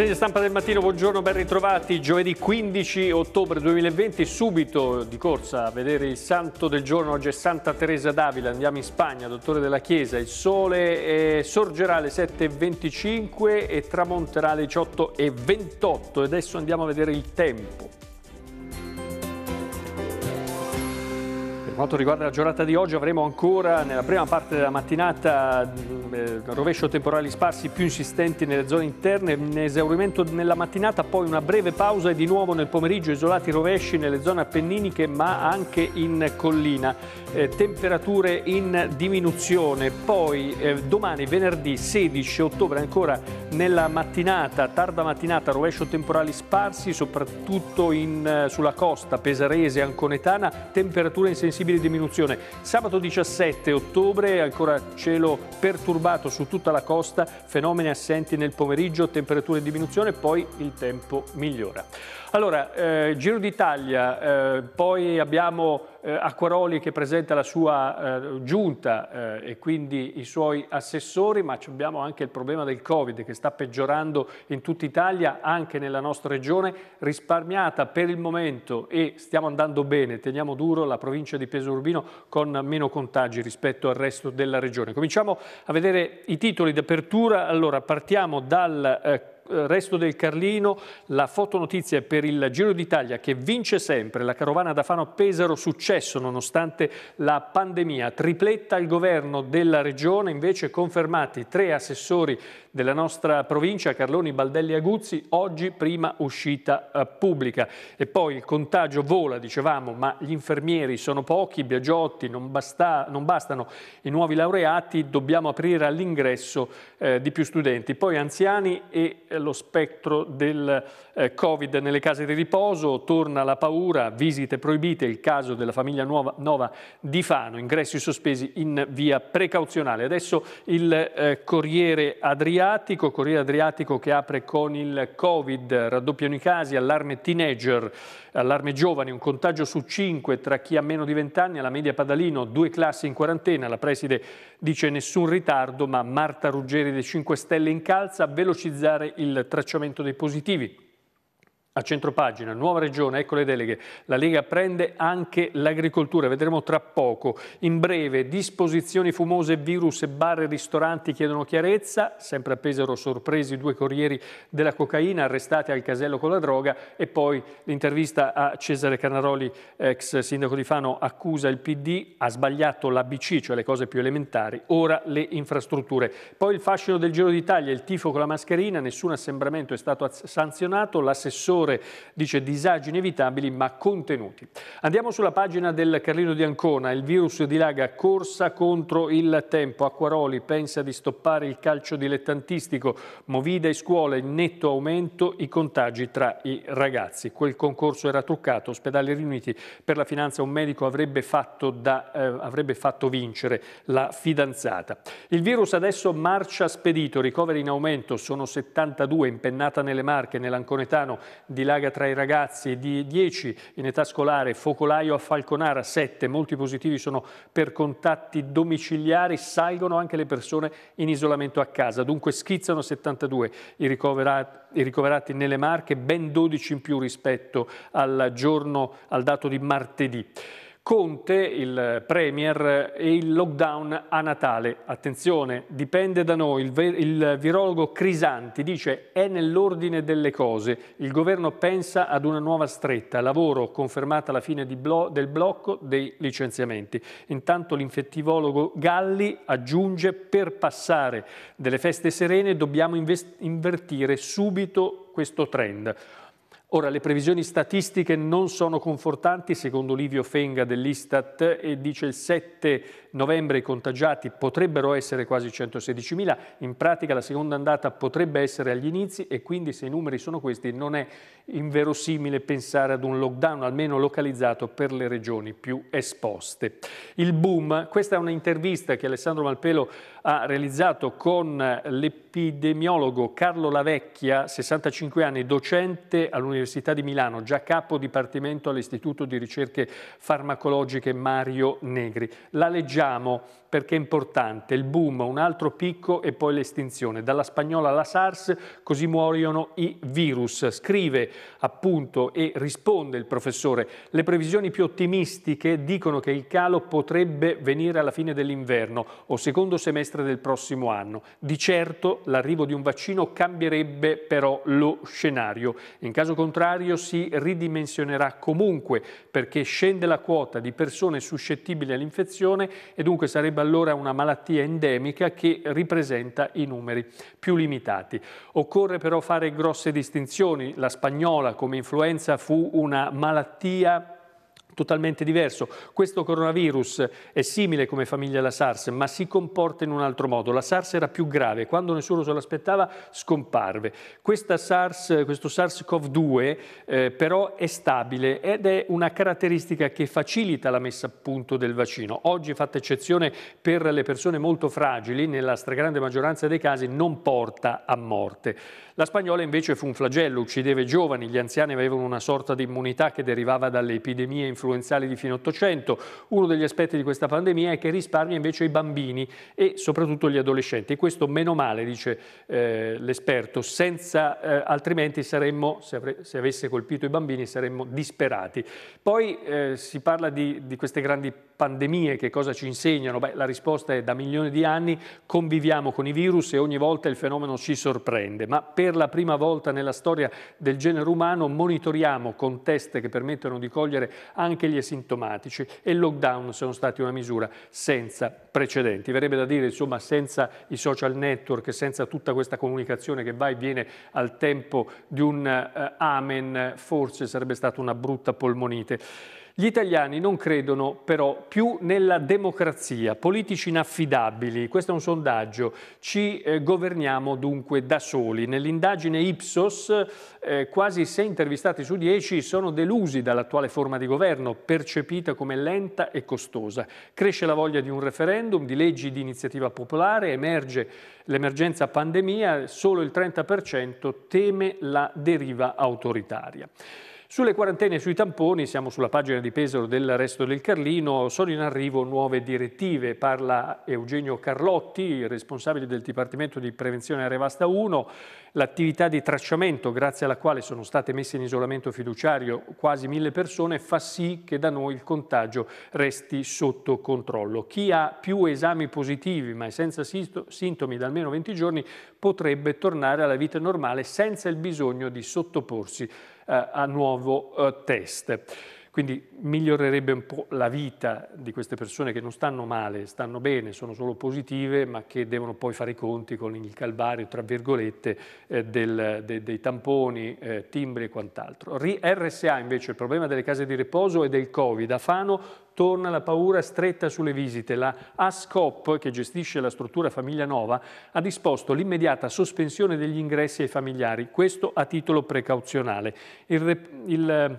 Segno stampa del mattino, buongiorno, ben ritrovati. Giovedì 15 ottobre 2020, subito di corsa a vedere il santo del giorno. Oggi è Santa Teresa d'Avila, andiamo in Spagna, dottore della Chiesa. Il sole eh, sorgerà alle 7.25 e tramonterà alle 18.28. E adesso andiamo a vedere il tempo. quanto riguarda la giornata di oggi avremo ancora nella prima parte della mattinata mm, eh, rovescio temporali sparsi più insistenti nelle zone interne, un esaurimento nella mattinata, poi una breve pausa e di nuovo nel pomeriggio isolati rovesci nelle zone appenniniche ma anche in collina. Eh, temperature in diminuzione, poi eh, domani venerdì 16 ottobre ancora nella mattinata, tarda mattinata rovescio temporali sparsi soprattutto in, eh, sulla costa pesarese anconetana, temperature insensibili possibile diminuzione. Sabato 17 ottobre ancora cielo perturbato su tutta la costa, fenomeni assenti nel pomeriggio, temperature in diminuzione, poi il tempo migliora. Allora, eh, Giro d'Italia, eh, poi abbiamo eh, Acquaroli che presenta la sua eh, giunta eh, e quindi i suoi assessori, ma abbiamo anche il problema del Covid che sta peggiorando in tutta Italia, anche nella nostra regione, risparmiata per il momento e stiamo andando bene, teniamo duro la provincia di Peso Urbino con meno contagi rispetto al resto della regione. Cominciamo a vedere i titoli d'apertura, allora partiamo dal eh, eh, resto del Carlino, la fotonotizia per il Giro d'Italia che vince sempre, la carovana da Fano Pesaro successo nonostante la pandemia, tripletta il governo della regione, invece confermati tre assessori della nostra provincia, Carloni, Baldelli e Aguzzi, oggi prima uscita eh, pubblica. E poi il contagio vola, dicevamo, ma gli infermieri sono pochi, Biagiotti, non, basta, non bastano i nuovi laureati, dobbiamo aprire all'ingresso eh, di più studenti. Poi anziani e eh, lo spettro del eh, Covid nelle case di riposo, torna la paura, visite proibite, il caso della famiglia Nuova, Nova di Fano, ingressi sospesi in via precauzionale. Adesso il eh, Corriere Adriatico, Corriere Adriatico che apre con il Covid, raddoppiano i casi, allarme teenager, allarme giovani, un contagio su 5 tra chi ha meno di 20 anni, alla media Padalino, due classi in quarantena, la preside dice nessun ritardo, ma Marta Ruggeri dei 5 Stelle incalza a velocizzare il il tracciamento dei positivi. A centropagina, nuova regione, ecco le deleghe. La Lega prende anche l'agricoltura, vedremo tra poco. In breve, disposizioni fumose, virus, e bar e ristoranti chiedono chiarezza. Sempre a Pesaro sorpresi due corrieri della cocaina arrestati al casello con la droga. E poi l'intervista a Cesare Canaroli, ex sindaco di Fano, accusa il PD, ha sbagliato l'ABC, cioè le cose più elementari, ora le infrastrutture. Poi il fascino del Giro d'Italia, il tifo con la mascherina, nessun assembramento è stato sanzionato. L'assessore l'assessore dice disagi inevitabili ma contenuti. Andiamo sulla pagina del Carlino di Ancona, il virus dilaga corsa contro il tempo, Acquaroli pensa di stoppare il calcio dilettantistico, Movida e scuole, netto aumento i contagi tra i ragazzi. Quel concorso era truccato, ospedali riuniti, per la finanza un medico avrebbe fatto, da, eh, avrebbe fatto vincere la fidanzata. Il virus adesso marcia spedito, ricoveri in aumento, sono 72 impennata nelle Marche, nell'Anconetano, dilaga tra i ragazzi di 10 in età scolare, focolaio a Falconara 7, molti positivi sono per contatti domiciliari, salgono anche le persone in isolamento a casa, dunque schizzano 72 i ricoverati, i ricoverati nelle Marche, ben 12 in più rispetto al, giorno, al dato di martedì. Conte, il Premier e il lockdown a Natale. Attenzione, dipende da noi. Il, il virologo Crisanti dice è nell'ordine delle cose. Il governo pensa ad una nuova stretta. Lavoro confermata la fine blo del blocco dei licenziamenti. Intanto l'infettivologo Galli aggiunge per passare delle feste serene dobbiamo invertire subito questo trend. Ora, le previsioni statistiche non sono confortanti, secondo Livio Fenga dell'Istat, e dice il 7 novembre i contagiati potrebbero essere quasi 116.000, in pratica la seconda andata potrebbe essere agli inizi e quindi se i numeri sono questi non è inverosimile pensare ad un lockdown, almeno localizzato per le regioni più esposte. Il boom, questa è un'intervista che Alessandro Malpelo ha realizzato con le epidemiologo Carlo Lavecchia, 65 anni, docente all'Università di Milano, già capo dipartimento all'Istituto di Ricerche Farmacologiche Mario Negri. La leggiamo perché è importante, il boom, un altro picco e poi l'estinzione. Dalla spagnola alla SARS così muoiono i virus. Scrive appunto e risponde il professore. Le previsioni più ottimistiche dicono che il calo potrebbe venire alla fine dell'inverno o secondo semestre del prossimo anno. Di certo l'arrivo di un vaccino cambierebbe però lo scenario. In caso contrario si ridimensionerà comunque perché scende la quota di persone suscettibili all'infezione e dunque sarebbe sarebbe allora una malattia endemica che ripresenta i numeri più limitati. Occorre però fare grosse distinzioni. La spagnola come influenza fu una malattia totalmente diverso. Questo coronavirus è simile come famiglia alla SARS, ma si comporta in un altro modo. La SARS era più grave, quando nessuno se l'aspettava scomparve. SARS, questo SARS-CoV-2 eh, però è stabile ed è una caratteristica che facilita la messa a punto del vaccino. Oggi, fatta eccezione per le persone molto fragili, nella stragrande maggioranza dei casi non porta a morte. La spagnola invece fu un flagello, uccideva i giovani, gli anziani avevano una sorta di immunità che derivava dalle epidemie influenzali di fine 800. Uno degli aspetti di questa pandemia è che risparmia invece i bambini e soprattutto gli adolescenti. E questo meno male, dice eh, l'esperto, senza eh, altrimenti saremmo, se, avre, se, avesse colpito i bambini, saremmo disperati. Poi eh, si parla di, di queste grandi pandemie che cosa ci insegnano? Beh, la risposta è da milioni di anni conviviamo con i virus e ogni volta il fenomeno ci sorprende, ma per la prima volta nella storia del genere umano monitoriamo con test che permettono di cogliere anche gli asintomatici e il lockdown sono stati una misura senza precedenti. Verrebbe da dire, insomma, senza i social network, senza tutta questa comunicazione che va e viene al tempo di un uh, amen, forse sarebbe stata una brutta polmonite. Gli italiani non credono però più nella democrazia, politici inaffidabili, questo è un sondaggio, ci eh, governiamo dunque da soli. Nell'indagine Ipsos eh, quasi 6 intervistati su 10 sono delusi dall'attuale forma di governo, percepita come lenta e costosa. Cresce la voglia di un referendum, di leggi di iniziativa popolare, emerge l'emergenza pandemia, solo il 30% teme la deriva autoritaria. Sulle quarantene e sui tamponi, siamo sulla pagina di Pesaro del resto del Carlino, sono in arrivo nuove direttive, parla Eugenio Carlotti, responsabile del Dipartimento di Prevenzione Revasta 1, l'attività di tracciamento grazie alla quale sono state messe in isolamento fiduciario quasi mille persone fa sì che da noi il contagio resti sotto controllo. Chi ha più esami positivi ma è senza sintomi da almeno 20 giorni potrebbe tornare alla vita normale senza il bisogno di sottoporsi eh, a nuovo eh, test. Quindi migliorerebbe un po' la vita di queste persone che non stanno male, stanno bene, sono solo positive, ma che devono poi fare i conti con il calvario, tra virgolette, eh, del, de, dei tamponi, eh, timbri e quant'altro. RSA invece, il problema delle case di riposo e del Covid. A Fano torna la paura stretta sulle visite. La ASCOP, che gestisce la struttura Famiglia Nova, ha disposto l'immediata sospensione degli ingressi ai familiari, questo a titolo precauzionale. Il, il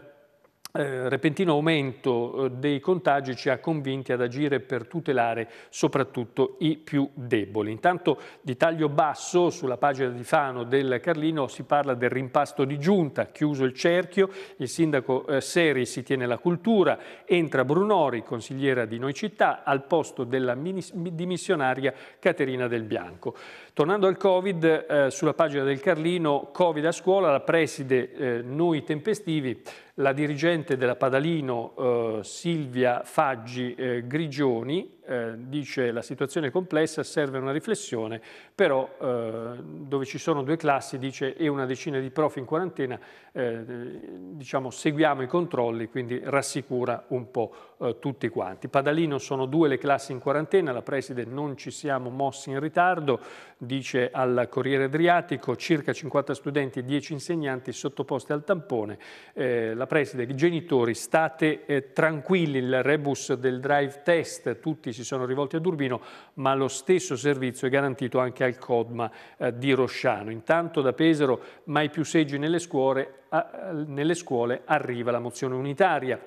eh, repentino aumento eh, dei contagi ci ha convinti ad agire per tutelare soprattutto i più deboli. Intanto di taglio basso sulla pagina di Fano del Carlino si parla del rimpasto di giunta, chiuso il cerchio, il sindaco eh, Seri si tiene la cultura, entra Brunori, consigliera di Noi Città, al posto della dimissionaria Caterina Del Bianco. Tornando al Covid, eh, sulla pagina del Carlino, Covid a scuola, la preside eh, Noi Tempestivi, la dirigente della Padalino eh, Silvia Faggi eh, Grigioni, eh, dice la situazione è complessa, serve una riflessione, però eh, dove ci sono due classi dice e una decina di prof in quarantena, eh, diciamo seguiamo i controlli, quindi rassicura un po' eh, tutti quanti. Padalino sono due le classi in quarantena, la preside non ci siamo mossi in ritardo, dice al Corriere Adriatico, circa 50 studenti e 10 insegnanti sottoposti al tampone, eh, la preside, genitori state eh, tranquilli, il rebus del drive test, tutti si si sono rivolti ad Urbino, ma lo stesso servizio è garantito anche al CODMA eh, di Rosciano. Intanto da Pesaro mai più seggi nelle scuole, a, eh, nelle scuole arriva la mozione unitaria.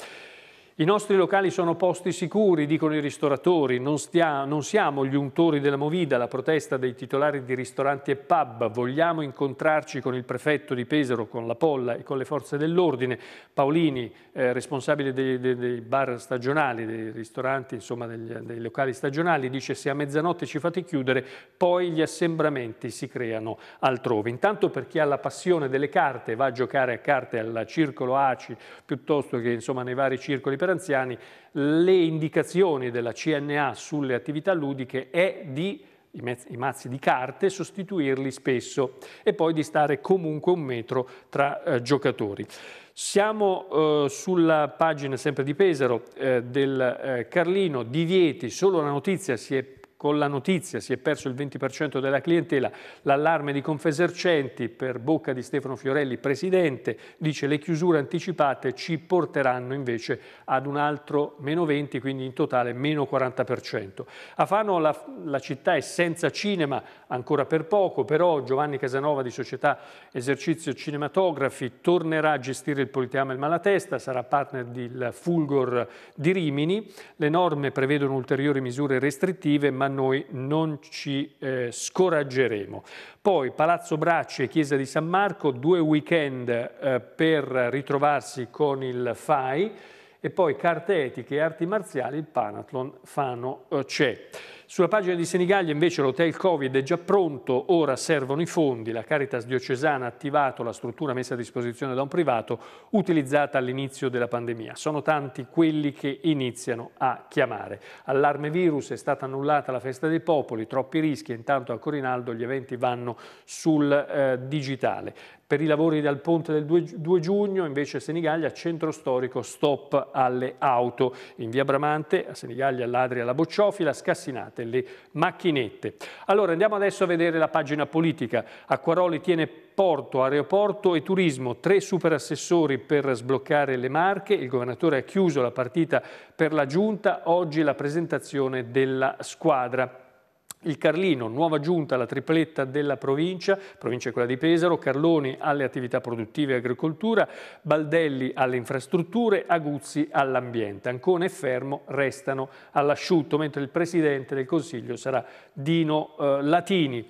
I nostri locali sono posti sicuri, dicono i ristoratori, non, stia, non, siamo gli untori della Movida, la protesta dei titolari di ristoranti e pub, vogliamo incontrarci con il prefetto di Pesaro, con la Polla e con le forze dell'ordine. Paolini, eh, responsabile dei, dei, dei, bar stagionali, dei ristoranti, insomma degli, dei locali stagionali, dice se a mezzanotte ci fate chiudere, poi gli assembramenti si creano altrove. Intanto per chi ha la passione delle carte, va a giocare a carte al circolo ACI piuttosto che insomma, nei vari circoli per anziani, le indicazioni della CNA sulle attività ludiche è di i mazzi di carte, sostituirli spesso e poi di stare comunque un metro tra eh, giocatori. Siamo eh, sulla pagina sempre di Pesaro eh, del eh, Carlino, divieti, solo la notizia si è con la notizia si è perso il 20% della clientela, l'allarme di Confesercenti per bocca di Stefano Fiorelli, presidente, dice le chiusure anticipate ci porteranno invece ad un altro meno 20, quindi in totale meno 40%. A Fano la, la città è senza cinema, ancora per poco, però Giovanni Casanova di Società Esercizio Cinematografi tornerà a gestire il Politeama il Malatesta, sarà partner del Fulgor di Rimini, le norme prevedono ulteriori misure restrittive ma noi non ci eh, scoraggeremo. Poi Palazzo Bracci e Chiesa di San Marco, due weekend eh, per ritrovarsi con il FAI e poi carte etiche e arti marziali, il Panathlon Fano eh, c'è. Sulla pagina di Senigallia invece l'hotel Covid è già pronto, ora servono i fondi. La Caritas diocesana ha attivato la struttura messa a disposizione da un privato utilizzata all'inizio della pandemia. Sono tanti quelli che iniziano a chiamare. Allarme virus, è stata annullata la festa dei popoli, troppi rischi. Intanto a Corinaldo gli eventi vanno sul eh, digitale. Per i lavori dal ponte del 2 giugno, invece a Senigallia, centro storico, stop alle auto. In via Bramante, a Senigallia, all'Adria, alla bocciofila, scassinata immaginate, le macchinette. Allora andiamo adesso a vedere la pagina politica. Acquaroli tiene porto, aeroporto e turismo, tre superassessori per sbloccare le marche, il governatore ha chiuso la partita per la giunta, oggi la presentazione della squadra il Carlino, nuova giunta alla tripletta della provincia, provincia quella di Pesaro, Carloni alle attività produttive e agricoltura, Baldelli alle infrastrutture, Aguzzi all'ambiente. Ancona e Fermo restano all'asciutto, mentre il Presidente del Consiglio sarà Dino eh, Latini.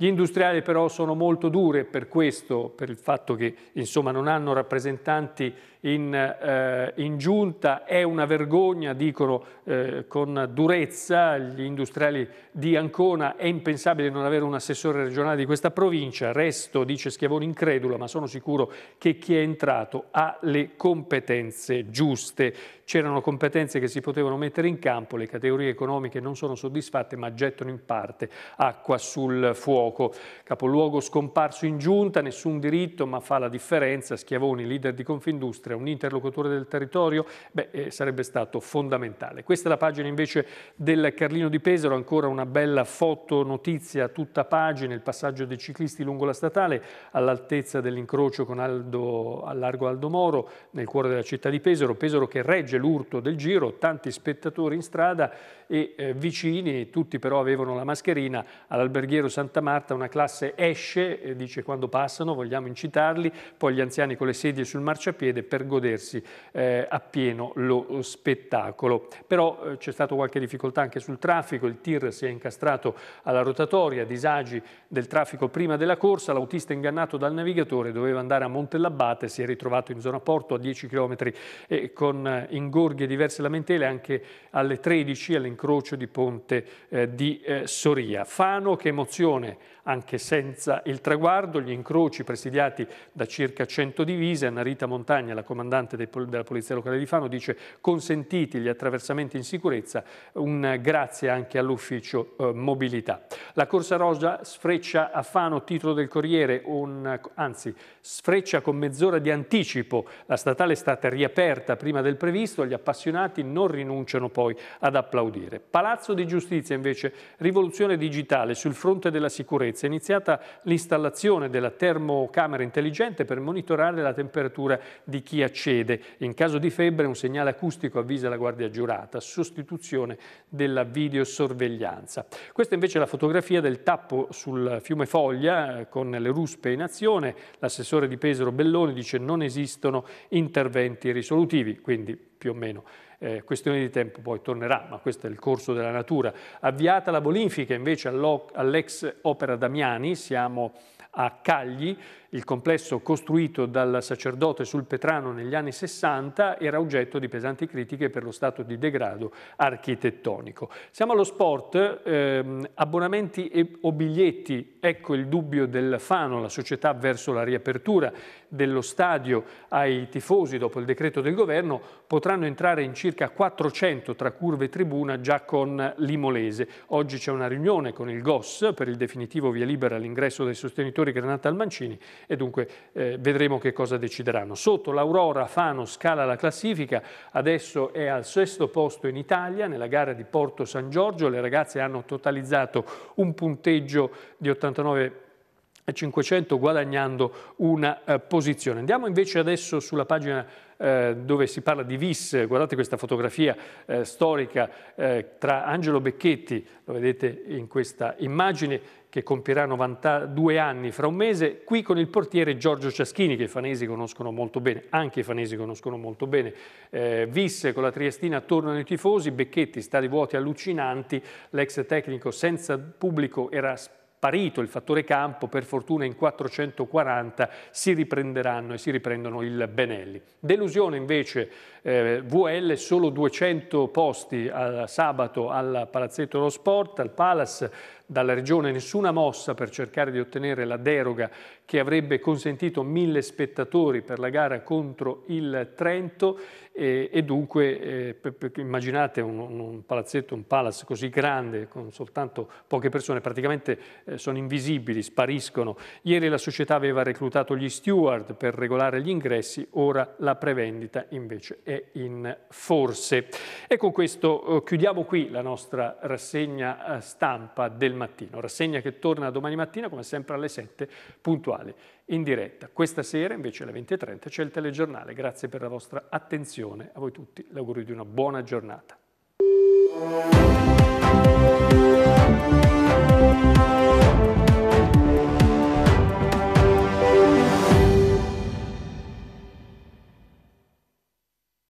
Gli industriali però sono molto dure per questo, per il fatto che insomma, non hanno rappresentanti in, eh, in giunta, è una vergogna, dicono eh, con durezza gli industriali di Ancona, è impensabile non avere un assessore regionale di questa provincia, resto, dice Schiavone incredulo, ma sono sicuro che chi è entrato ha le competenze giuste. C'erano competenze che si potevano mettere in campo, le categorie economiche non sono soddisfatte ma gettano in parte acqua sul fuoco. Capoluogo scomparso in giunta, nessun diritto ma fa la differenza, Schiavoni, leader di Confindustria, essere un interlocutore del territorio, beh, eh, sarebbe stato fondamentale. Questa è la pagina invece del Carlino di Pesaro, ancora una bella foto notizia tutta pagina, il passaggio dei ciclisti lungo la statale all'altezza dell'incrocio con Aldo, a largo Aldo Moro, nel cuore della città di Pesaro, Pesaro che regge l'urto del giro, tanti spettatori in strada e eh, vicini, tutti però avevano la mascherina, all'alberghiero Santa Marta una classe esce, eh, dice quando passano vogliamo incitarli, poi gli anziani con le sedie sul marciapiede per poter godersi eh, appieno lo spettacolo. Però eh, c'è stata qualche difficoltà anche sul traffico, il tir si è incastrato alla rotatoria, disagi del traffico prima della corsa, l'autista ingannato dal navigatore doveva andare a Montellabate, si è ritrovato in zona porto a 10 km e con eh, ingorghi e diverse lamentele anche alle 13 all'incrocio di Ponte eh, di eh, Soria. Fano che emozione anche senza il traguardo, gli incroci presidiati da circa 100 divise. Annarita Montagna, la comandante della Polizia Locale di Fano, dice consentiti gli attraversamenti in sicurezza, un grazie anche all'ufficio eh, mobilità. La Corsa Rosa sfreccia a Fano, titolo del Corriere, un, anzi sfreccia con mezz'ora di anticipo, la statale è stata riaperta prima del previsto, gli appassionati non rinunciano poi ad applaudire. Palazzo di Giustizia invece, rivoluzione digitale sul fronte della sicurezza sicurezza. È iniziata l'installazione della termocamera intelligente per monitorare la temperatura di chi accede. In caso di febbre un segnale acustico avvisa la guardia giurata, sostituzione della videosorveglianza. Questa invece è la fotografia del tappo sul fiume Foglia eh, con le ruspe in azione. L'assessore di Pesaro Belloni dice non esistono interventi risolutivi, quindi più o meno eh, questione di tempo poi tornerà, ma questo è il corso della natura. Avviata la bonifica invece all'ex opera Damiani, siamo a Cagli, il complesso costruito dal sacerdote sul Petrano negli anni 60 era oggetto di pesanti critiche per lo stato di degrado architettonico. Siamo allo sport, ehm, abbonamenti e, o biglietti, ecco il dubbio del Fano, la società verso la riapertura dello stadio ai tifosi dopo il decreto del governo, potranno entrare in circa 400 tra curve e tribuna già con l'Imolese. Oggi c'è una riunione con il GOS per il definitivo via libera all'ingresso dei sostenitori Granata Almancini e dunque eh, vedremo che cosa decideranno. Sotto l'Aurora Fano scala la classifica, adesso è al sesto posto in Italia nella gara di Porto San Giorgio, le ragazze hanno totalizzato un punteggio di 89 500 guadagnando una eh, posizione. Andiamo invece adesso sulla pagina eh, dove si parla di VIS, guardate questa fotografia eh, storica eh, tra Angelo Becchetti, lo vedete in questa immagine, che compirà 92 anni fra un mese, qui con il portiere Giorgio Ciaschini, che i fanesi conoscono molto bene, anche i fanesi conoscono molto bene. Eh, Visse con la Triestina attorno ai tifosi, Becchetti, stadi vuoti allucinanti, l'ex tecnico senza pubblico era sparito il fattore campo, per fortuna in 440 si riprenderanno e si riprendono il Benelli. Delusione invece eh, VL, solo 200 posti a, eh, sabato al Palazzetto dello Sport, al Palace, dalla Regione nessuna mossa per cercare di ottenere la deroga che avrebbe consentito mille spettatori per la gara contro il Trento e, e dunque eh, immaginate un, un, palazzetto, un palace così grande con soltanto poche persone, praticamente eh, sono invisibili, spariscono. Ieri la società aveva reclutato gli steward per regolare gli ingressi, ora la prevendita invece è in forse. E con questo eh, chiudiamo qui la nostra rassegna eh, stampa del mattino, rassegna che torna domani mattina come sempre alle 7 puntuali in diretta. Questa sera invece alle 20.30 c'è il telegiornale, grazie per la vostra attenzione, a voi tutti l'augurio di una buona giornata.